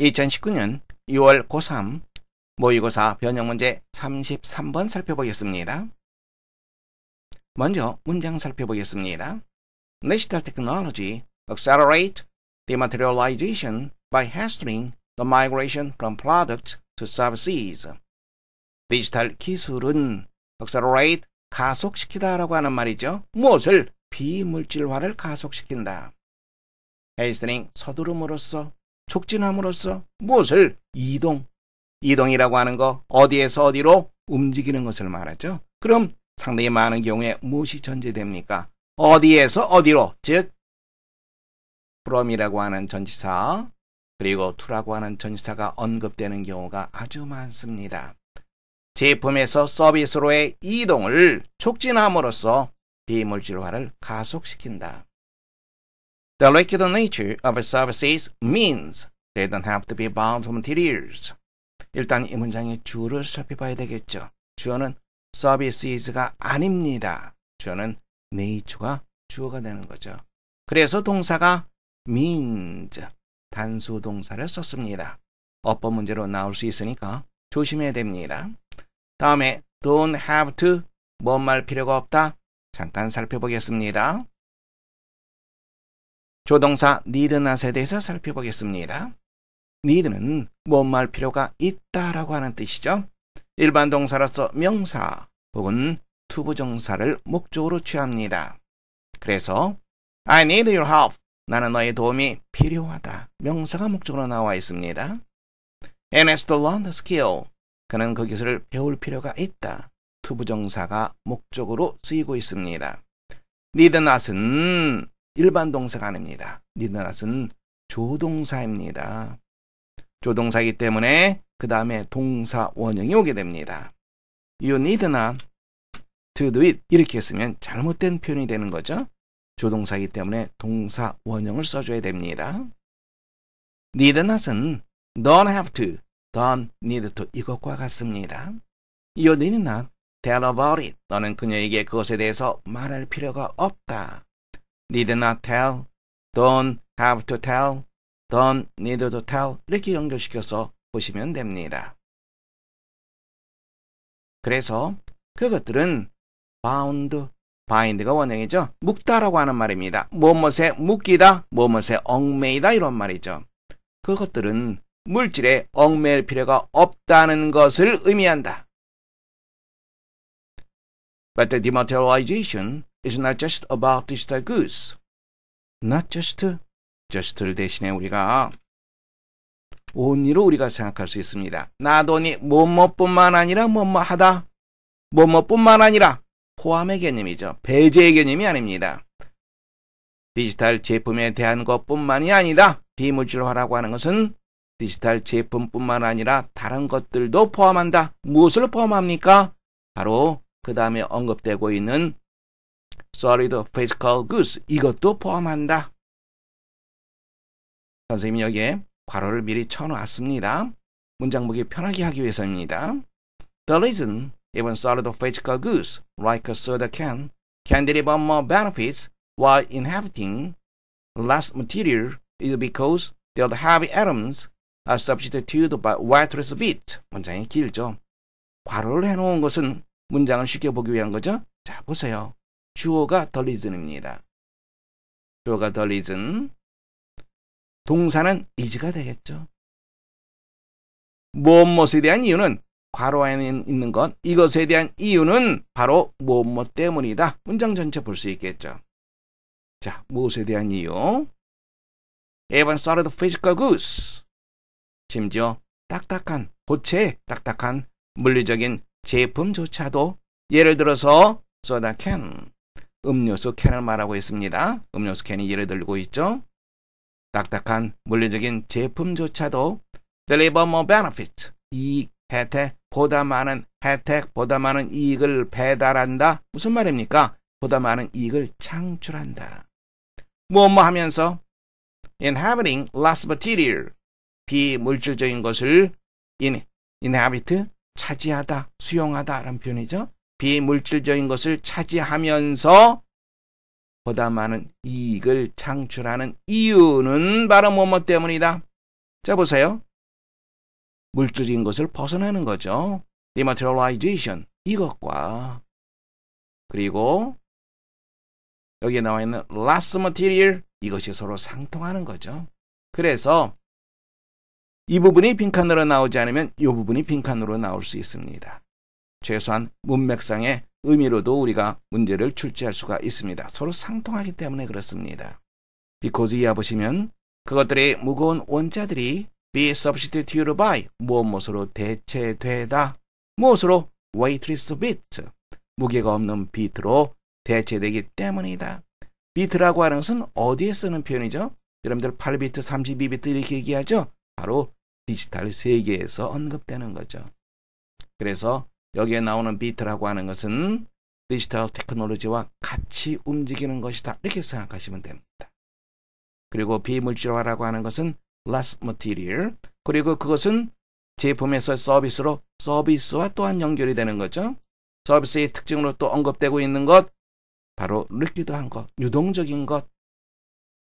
2019년 6월 고3 모의고사 변형 문제 33번 살펴보겠습니다. 먼저 문장 살펴보겠습니다. Digital technology accelerate dematerialization by hastening the migration from products to services. 디지털 기술은 accelerate 가속시키다라고 하는 말이죠. 무엇을 비물질화를 가속시킨다. hastening 서두름으로써 촉진함으로써 무엇을 이동, 이동이라고 하는 거 어디에서 어디로 움직이는 것을 말하죠. 그럼 상당히 많은 경우에 무엇이 전제됩니까? 어디에서 어디로 즉 from이라고 하는 전치사 그리고 to라고 하는 전치사가 언급되는 경우가 아주 많습니다. 제품에서 서비스로의 이동을 촉진함으로써 비물질화를 가속시킨다. The liquid nature of services means they don't have to be bound to materials. 일단 이 문장의 주어를 살펴봐야 되겠죠. 주어는 services가 아닙니다. 주어는 nature가 주어가 되는 거죠. 그래서 동사가 means 단수 동사를 썼습니다. 어법 문제로 나올 수 있으니까 조심해야 됩니다. 다음에 don't have to 뭔 말 필요가 없다. 잠깐 살펴보겠습니다. 조동사 n e e d n 에 대해서 살펴보겠습니다. need는 뭔말 필요가 있다라고 하는 뜻이죠. 일반 동사로서 명사 혹은 투부정사를 목적으로 취합니다. 그래서 I need your help. 나는 너의 도움이 필요하다. 명사가 목적으로 나와 있습니다. And has to learn the skill. 그는 그 기술을 배울 필요가 있다. 투부정사가 목적으로 쓰이고 있습니다. need not은 일반 동사가 아닙니다. 니드낫은 네 조동사입니다. 조동사이기 때문에 그 다음에 동사 원형이 오게 됩니다. You need not to do it 이렇게 쓰면 잘못된 표현이 되는 거죠. 조동사이기 때문에 동사 원형을 써줘야 됩니다. need not은 don't have to, don't need to 이것과 같습니다. You need not tell about it. 너는 그녀에게 그것에 대해서 말할 필요가 없다. need not tell, don't have to tell, don't need to tell 이렇게 연결시켜서 보시면 됩니다. 그래서 그것들은 bound, bind가 원형이죠. 묶다라고 하는 말입니다. 무엇에 묶이다, 무엇에 얽매이다 이런 말이죠. 그것들은 물질에 얽매일 필요가 없다는 것을 의미한다. But the dematerialization is not just about digital goods. not just, just를 대신에 우리가 온리로 우리가 생각할 수 있습니다. 나돈이 뭐뭐뿐만 아니라 뭐뭐하다, 뭐뭐뿐만 아니라 포함의 개념이죠. 배제의 개념이 아닙니다. 디지털 제품에 대한 것뿐만이 아니다. 비물질화라고 하는 것은 디지털 제품뿐만 아니라 다른 것들도 포함한다. 무엇을 포함합니까? 바로 그 다음에 언급되고 있는 solid physical goods 이것도 포함한다. 선생님 여기에 괄호를 미리 쳐놓았습니다. 문장 보기 편하게 하기 위해서입니다. The reason even solid physical goods like a soda can can deliver more benefits while inhabiting less material is because their heavy atoms are substituted by w i t e r l e s s bit. 문장이 길죠. 괄호를 해놓은 것은 문장을 쉽게 보기 위한 거죠. 자, 보세요. 주어가 더 리즌입니다. 주어가 더 리즌. 동사는 이즈가 되겠죠. 무엇무엇에 대한 이유는 괄호 안에 있는 것 이것에 대한 이유는 바로 무엇무엇 때문이다. 문장 전체 볼 수 있겠죠. 자, 무엇에 대한 이유? 에반 썰어드 피지컬 구스. 심지어 딱딱한 고체 딱딱한 물리적인 제품조차도 예를 들어서 so t a can 음료수 캔을 말하고 있습니다. 음료수 캔이 예를 들고 있죠. 딱딱한 물리적인 제품조차도 deliver more b e n e f i t 이 혜택, 보다 많은 혜택, 보다 많은 이익을 배달한다. 무슨 말입니까? 보다 많은 이익을 창출한다. 뭐뭐 뭐 하면서 inhabiting less material. 비물질적인 것을 in, inhabit, 차지하다, 수용하다 라는 표현이죠. 비물질적인 것을 차지하면서 보다 많은 이익을 창출하는 이유는 바로 뭐뭐 때문이다. 자 보세요. 물질인 것을 벗어나는 거죠. dematerialization 이것과 그리고 여기에 나와 있는 last material 이것이 서로 상통하는 거죠. 그래서 이 부분이 빈칸으로 나오지 않으면 이 부분이 빈칸으로 나올 수 있습니다. 최소한 문맥상의 의미로도 우리가 문제를 출제할 수가 있습니다. 서로 상통하기 때문에 그렇습니다. b 코즈 이하 보시면 그것들의 무거운 원자들이 be substituted by 무엇 무엇으로 대체되다 무엇으로 weightless bit 무게가 없는 비트로 대체되기 때문이다. 비트라고 하는 것은 어디에 쓰는 표현이죠? 여러분들 8비트, 32비트 이렇게 얘기하죠? 바로 디지털 세계에서 언급되는 거죠. 그래서 여기에 나오는 비트라고 하는 것은 디지털 테크놀로지와 같이 움직이는 것이다. 이렇게 생각하시면 됩니다. 그리고 비물질화라고 하는 것은 last material 그리고 그것은 제품에서 서비스로 서비스와 또한 연결이 되는 거죠. 서비스의 특징으로 또 언급되고 있는 것 바로 느끼도한 것, 유동적인 것,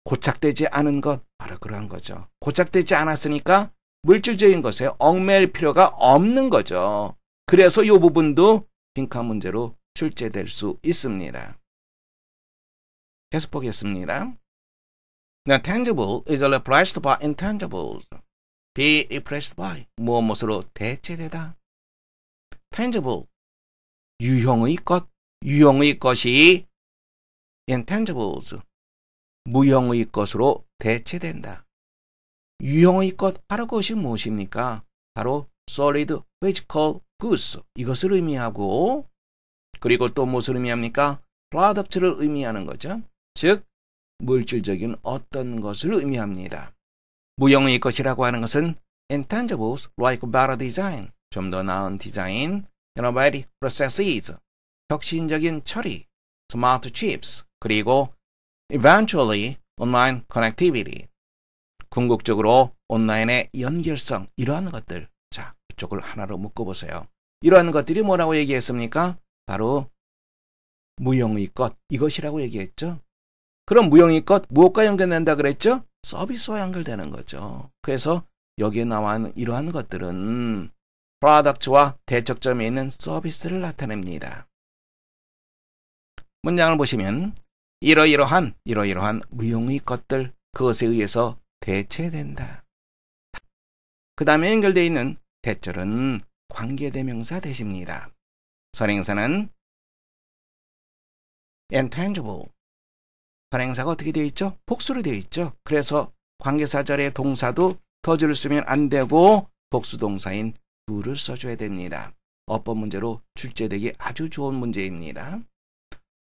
고착되지 않은 것 바로 그러한 거죠. 고착되지 않았으니까 물질적인 것에 얽매일 필요가 없는 거죠. 그래서 이 부분도 빈칸 문제로 출제될 수 있습니다. 계속 보겠습니다. Now, tangible is replaced by intangibles. be replaced by 무엇으로 대체되다. tangible 유형의 것 유형의 것이 intangibles 무형의 것으로 대체된다. 유형의 것 바로 그것이 무엇입니까? 바로 solid physical goods 이것을 의미하고 그리고 또 무엇을 의미합니까? product를 의미하는 거죠. 즉 물질적인 어떤 것을 의미합니다. 무형의 것이라고 하는 것은 intangibles like better design 좀 더 나은 디자인 innovative processes 혁신적인 처리 smart chips 그리고 eventually online connectivity 궁극적으로 온라인의 연결성 이러한 것들 목적을 하나로 묶어보세요. 이러한 것들이 뭐라고 얘기했습니까? 바로 무용의 것, 이것이라고 얘기했죠. 그럼 무용의 것, 무엇과 연결된다 그랬죠? 서비스와 연결되는 거죠. 그래서 여기에 나와 있는 이러한 것들은 프로덕트와 대척점에 있는 서비스를 나타냅니다. 문장을 보시면 이러이러한 이러이러한 무용의 것들 그것에 의해서 대체된다. 그 다음에 연결되어 있는 대절은 관계대명사 대시입니다. 선행사는 intangible. 선행사가 어떻게 되어 있죠? 복수로 되어 있죠. 그래서 관계사절의 동사도 터즈를 쓰면 안 되고 복수동사인 do를 써줘야 됩니다. 어법 문제로 출제되기 아주 좋은 문제입니다.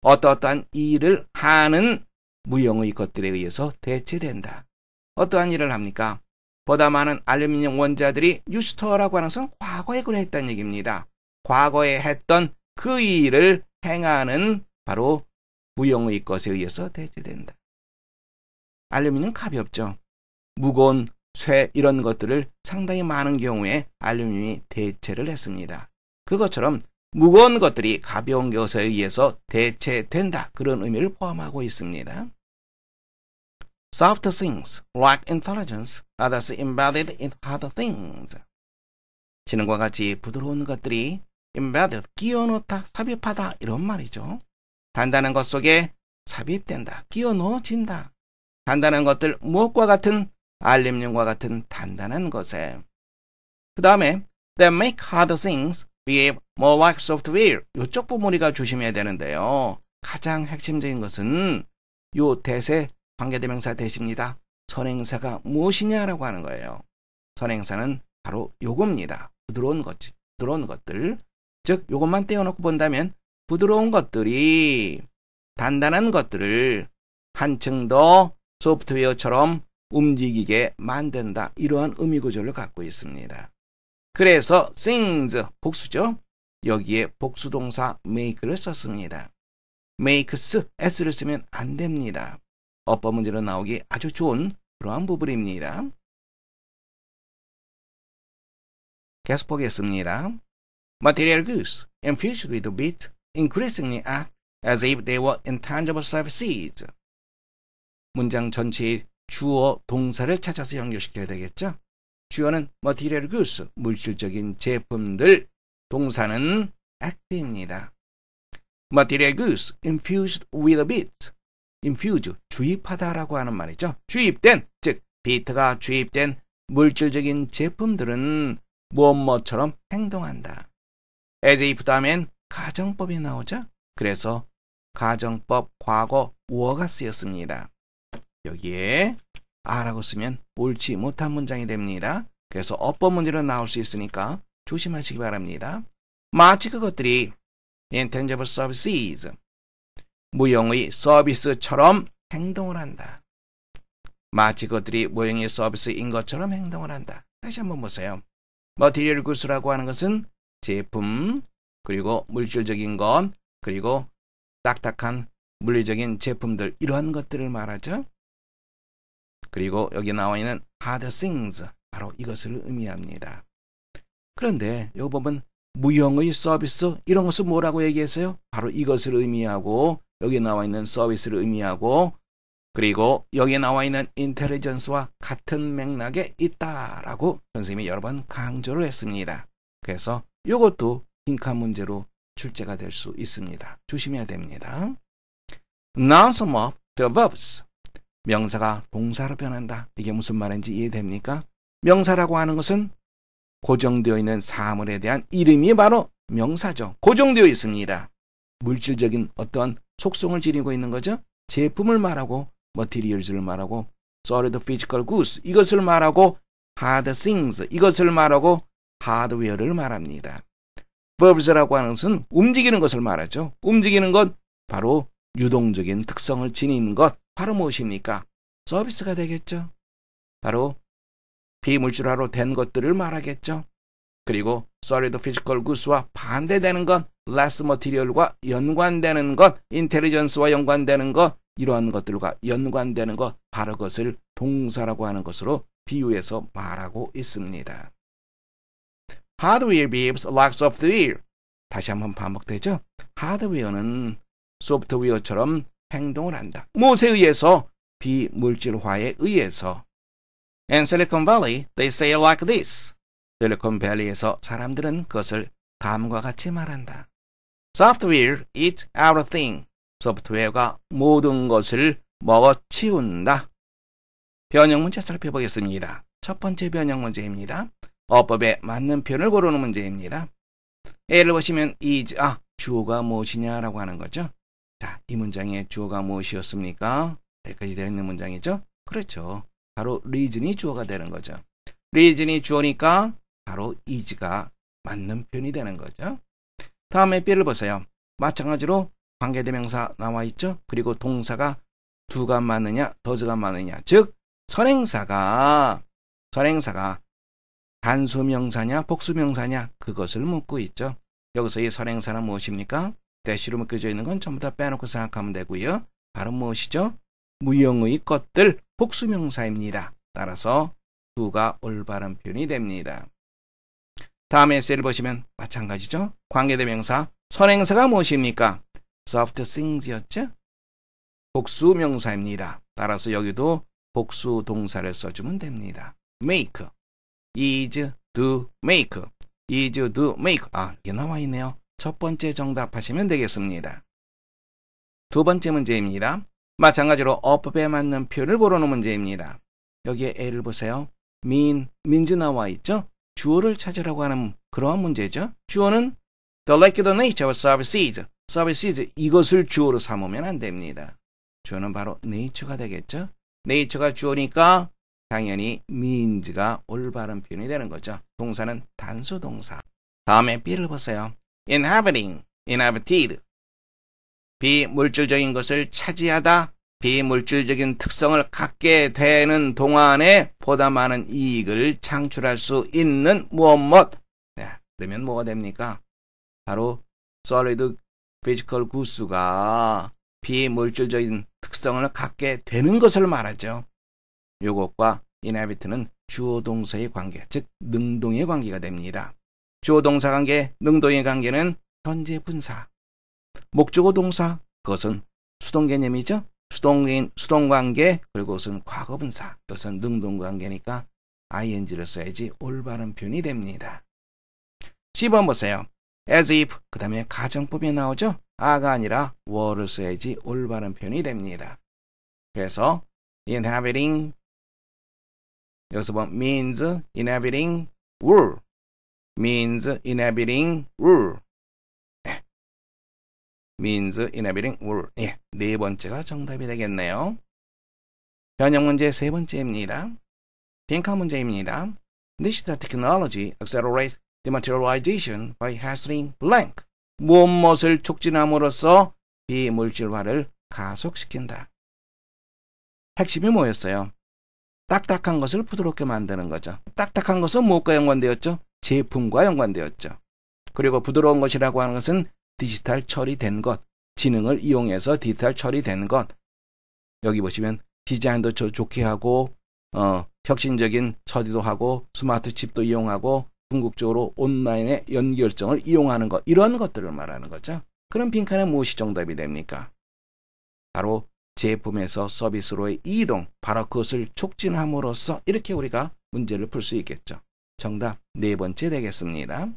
어떠어떠한 일을 하는 무형의 것들에 의해서 대체된다. 어떠한 일을 합니까? 보다 많은 알루미늄 원자들이 뉴스터라고 하는 것은 과거에 그랬다는 얘기입니다. 과거에 했던 그 일을 행하는 바로 무용의 것에 의해서 대체된다. 알루미늄 가볍죠. 무거운 쇠 이런 것들을 상당히 많은 경우에 알루미늄이 대체를 했습니다. 그것처럼 무거운 것들이 가벼운 것에 의해서 대체된다. 그런 의미를 포함하고 있습니다. Soft things, like intelligence, are thus embedded in hard things. 지능과 같이 부드러운 것들이 embedded, 끼워 넣다, 삽입하다 이런 말이죠. 단단한 것 속에 삽입된다, 끼워 넣어진다. 단단한 것들 무엇과 같은 알림용과 같은 단단한 것에. 그 다음에 that make hard things behave more like software. 이쪽 부모리가 조심해야 되는데요. 가장 핵심적인 것은 요 대세 관계대명사 되십니다 선행사가 무엇이냐라고 하는 거예요. 선행사는 바로 요겁니다. 부드러운 것, 부드러운 것들. 즉, 요것만 떼어놓고 본다면 부드러운 것들이 단단한 것들을 한층 더 소프트웨어처럼 움직이게 만든다. 이러한 의미 구조를 갖고 있습니다. 그래서 things 복수죠. 여기에 복수동사 make를 썼습니다. makes s를 쓰면 안 됩니다. 어법 문제로 나오기 아주 좋은 그러한 부분입니다. 계속 보겠습니다. Material goods infused with bit increasingly act as if they were intangible s e r v i c e s 문장 전체의 주어 동사를 찾아서 연결시켜야 되겠죠. 주어는 material goods, 물질적인 제품들, 동사는 act입니다. Material goods infused with a bit, infuse 주입하다라고 하는 말이죠. 주입된 즉 비트가 주입된 물질적인 제품들은 무엇뭐처럼 행동한다. as if 다음엔 가정법이 나오죠. 그래서 가정법 과거 워가 쓰였습니다. 여기에 아라고 쓰면 옳지 못한 문장이 됩니다. 그래서 어법 문제로 나올 수 있으니까 조심하시기 바랍니다. 마치 그것들이 intangible services 무용의 서비스처럼 행동을 한다. 마치 그들이 무용의 서비스인 것처럼 행동을 한다. 다시 한번 보세요. 머티리얼 구스라고 하는 것은 제품, 그리고 물질적인 것, 그리고 딱딱한 물리적인 제품들 이러한 것들을 말하죠. 그리고 여기 나와 있는 hard things 바로 이것을 의미합니다. 그런데 요 법은 무형의 서비스 이런 것을 뭐라고 얘기했어요? 바로 이것을 의미하고 여기 나와 있는 서비스를 의미하고 그리고 여기에 나와 있는 인텔리전스와 같은 맥락에 있다라고 선생님이 여러 번 강조를 했습니다. 그래서 이것도 빈칸 문제로 출제가 될 수 있습니다. 조심해야 됩니다. Nouns of the verbs. 명사가 동사로 변한다. 이게 무슨 말인지 이해됩니까? 명사라고 하는 것은 고정되어 있는 사물에 대한 이름이 바로 명사죠. 고정되어 있습니다. 물질적인 어떤 속성을 지니고 있는 거죠. 제품을 말하고 materials를 뭐, 말하고 solid physical goods 이것을 말하고 hard things 이것을 말하고 hardware를 말합니다. verbs라고 하는 것은 움직이는 것을 말하죠. 움직이는 것 바로 유동적인 특성을 지니는것 바로 무엇입니까? 서비스가 되겠죠. 바로 비물질화로 된 것들을 말하겠죠. 그리고 solid physical goods와 반대되는 건 라스 머티리얼과 연관되는 것, 인텔리전스와 연관되는 것, 이러한 것들과 연관되는 것, 바로 그것을 동사라고 하는 것으로 비유해서 말하고 있습니다. Hardware b e h a s like software. 다시 한번 반복되죠? 하드웨어는 소프트웨어처럼 행동을 한다. 무엇에 의해서? 비물질화에 의해서. And Silicon Valley, they say like this. 실리콘밸리에서 사람들은 그것을 다음과 같이 말한다. Software e s everything. 소프트웨어가 모든 것을 먹어치운다. 변형 문제 살펴보겠습니다. 첫 번째 변형 문제입니다. 어법에 맞는 표현을 고르는 문제입니다. 예를 보시면 is, 아, 주어가 무엇이냐라고 하는 거죠. 자, 이 문장의 주어가 무엇이었습니까? 여기까지 되어 있는 문장이죠. 그렇죠. 바로 reason이 주어가 되는 거죠. reason이 주어니까 바로 is가 맞는 표현이 되는 거죠. 다음에 B를 보세요. 마찬가지로 관계대명사 나와 있죠. 그리고 동사가 두가 많으냐 더즈가 많으냐 즉 선행사가 선행사가 단수명사냐 복수명사냐 그것을 묻고 있죠. 여기서 이 선행사는 무엇입니까? 대시로 묶여져 있는 건 전부 다 빼놓고 생각하면 되고요. 바로 무엇이죠? 무형의 것들 복수명사입니다. 따라서 두가 올바른 표현이 됩니다. 다음 에세를 이 보시면 마찬가지죠. 관계대명사, 선행사가 무엇입니까? soft things였죠? 복수명사입니다. 따라서 여기도 복수 동사를 써주면 됩니다. make, is, do, make, is, do, make. 아, 이게 나와 있네요. 첫 번째 정답하시면 되겠습니다. 두 번째 문제입니다. 마찬가지로 어법에 맞는 표를 고르는 문제입니다. 여기에 예를 보세요. 민, 민즈 나와 있죠? 주어를 찾으라고 하는 그러한 문제죠. 주어는 the secular nature of services. services 이것을 주어로 삼으면 안 됩니다. 주어는 바로 nature가 되겠죠. nature가 주어니까 당연히 means가 올바른 표현이 되는 거죠. 동사는 단수 동사. 다음에 B를 보세요. inhabiting, inhabited. 비 물질적인 것을 차지하다, 비물질적인 특성을 갖게 되는 동안에 보다 많은 이익을 창출할 수 있는 무엇못. 네, 그러면 뭐가 됩니까? 바로 솔리드 피지컬 구스가 비물질적인 특성을 갖게 되는 것을 말하죠. 요것과 이나비트는 주어 동사의 관계, 즉 능동의 관계가 됩니다. 주어 동사 관계, 능동의 관계는 현재 분사. 목적어 동사, 그것은 수동 개념이죠. 수동인 수동관계 그리고선 과거분사 이것은 능동관계니까 ing를 써야지 올바른 표현이 됩니다. 10번 보세요. as if 그 다음에 가정법이 나오죠. 아가 아니라 were를 써야지 올바른 표현이 됩니다. 그래서 inhabiting 여기서 보면 뭐 means inhabiting were means inhabiting were means i n a b i i n g o o 예, 네 번째가 정답이 되겠네요. 변형 문제 세 번째입니다. 빈카 문제입니다. Digital technology accelerates dematerialization by h a s t e i n g blank. 무엇을 촉진함으로써 비물질화를 가속시킨다. 핵심이 뭐였어요? 딱딱한 것을 부드럽게 만드는 거죠. 딱딱한 것은 무엇과 연관되었죠? 제품과 연관되었죠. 그리고 부드러운 것이라고 하는 것은 디지털 처리된 것, 지능을 이용해서 디지털 처리된 것. 여기 보시면 디자인도 좋게 하고 어, 혁신적인 처리도 하고 스마트 칩도 이용하고 궁극적으로 온라인의 연결성을 이용하는 것 이런 것들을 말하는 거죠. 그럼 빈칸에 무엇이 정답이 됩니까? 바로 제품에서 서비스로의 이동, 바로 그것을 촉진함으로써 이렇게 우리가 문제를 풀 수 있겠죠. 정답 네 번째 되겠습니다.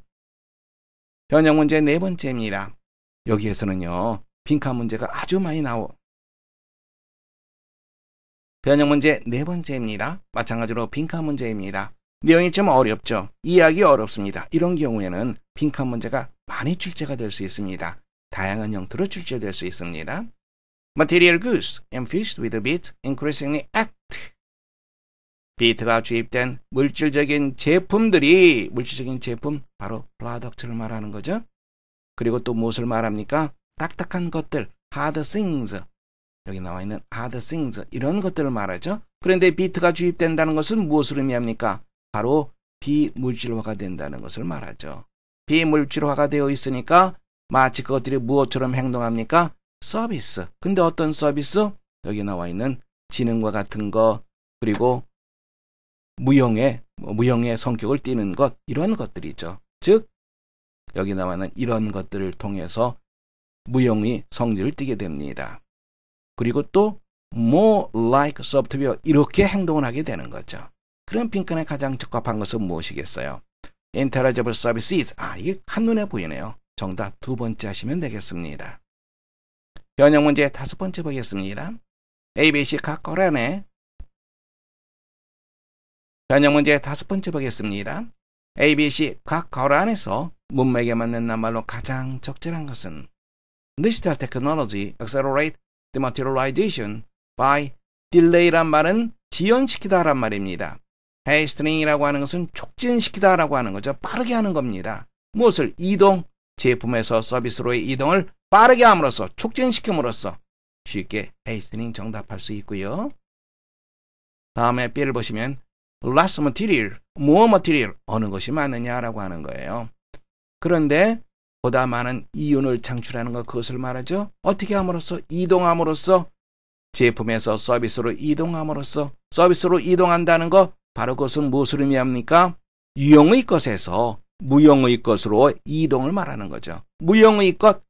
변형 문제 네 번째입니다. 여기에서는요. 빈칸 문제가 아주 많이 나오. 변형 문제 네 번째입니다. 마찬가지로 빈칸 문제입니다. 내용이 좀 어렵죠. 이해하기 어렵습니다. 이런 경우에는 빈칸 문제가 많이 출제가 될 수 있습니다. 다양한 형태로 출제될 수 있습니다. Material goods i n f u s e with a bit increasingly act 비트가 주입된 물질적인 제품들이 물질적인 제품 바로 product를 말하는 거죠. 그리고 또 무엇을 말합니까? 딱딱한 것들 hard things 여기 나와 있는 hard things 이런 것들을 말하죠. 그런데 비트가 주입된다는 것은 무엇을 의미합니까? 바로 비물질화가 된다는 것을 말하죠. 비물질화가 되어 있으니까 마치 그것들이 무엇처럼 행동합니까? 서비스. 근데 어떤 서비스? 여기 나와 있는 지능과 같은 거, 그리고 무형의 뭐 무형의 성격을 띠는 것 이런 것들이죠. 즉 여기 나와 는 이런 것들을 통해서 무형의 성질을 띠게 됩니다. 그리고 또 more like software 이렇게 행동을 하게 되는 거죠. 그럼 핑크에 가장 적합한 것은 무엇이겠어요? Intelligible Services. 아, 이게 한눈에 보이네요. 정답 두 번째 하시면 되겠습니다. 변형 문제 다섯 번째 보겠습니다. ABC 각 거란에 전형 문제 다섯 번째 보겠습니다. A, B, C 각 가로 안에서 문맥에 맞는 낱말로 가장 적절한 것은 Digital Technology Accelerate Dematerialization by Delay란 말은 지연시키다란 말입니다. Hastening이라고 하는 것은 촉진시키다라고 하는 거죠. 빠르게 하는 겁니다. 무엇을 이동, 제품에서 서비스로의 이동을 빠르게 함으로써 촉진시킴으로써 쉽게 Hastening 정답할 수 있고요. 다음에 B를 보시면 less material, more material 어느 것이 많느냐라고 하는 거예요. 그런데 보다 많은 이윤을 창출하는 것 그것을 말하죠. 어떻게 함으로써 이동함으로써 제품에서 서비스로 이동함으로써 서비스로 이동한다는 것 바로 그것은 무엇을 의미합니까? 유형의 것에서 무형의 것으로 이동을 말하는 거죠. 무형의 것,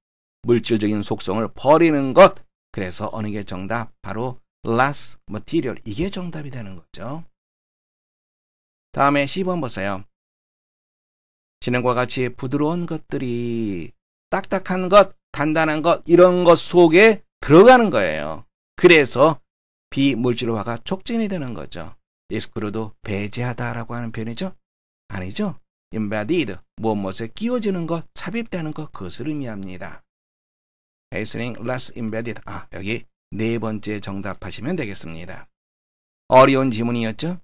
물질적인 속성을 버리는 것. 그래서 어느 게 정답? 바로 less material. 이게 정답이 되는 거죠. 다음에 10번 보세요. 진난과 같이 부드러운 것들이 딱딱한 것, 단단한 것, 이런 것 속에 들어가는 거예요. 그래서 비물질화가 촉진이 되는 거죠. 예스크로도 배제하다라고 하는 표현이죠? 아니죠. embodied, 무엇무엇에 끼워지는 것, 삽입되는 것, 그것을 의미합니다. hastening, less embedded. 아, 여기 네 번째 정답하시면 되겠습니다. 어려운 지문이었죠?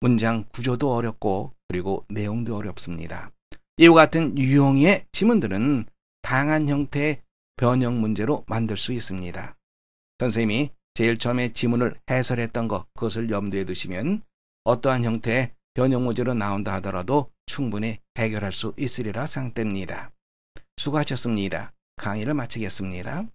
문장 구조도 어렵고 그리고 내용도 어렵습니다. 이와 같은 유형의 지문들은 다양한 형태의 변형 문제로 만들 수 있습니다. 선생님이 제일 처음에 지문을 해설했던 것, 그것을 염두에 두시면 어떠한 형태의 변형 문제로 나온다 하더라도 충분히 해결할 수 있으리라 생각됩니다. 수고하셨습니다. 강의를 마치겠습니다.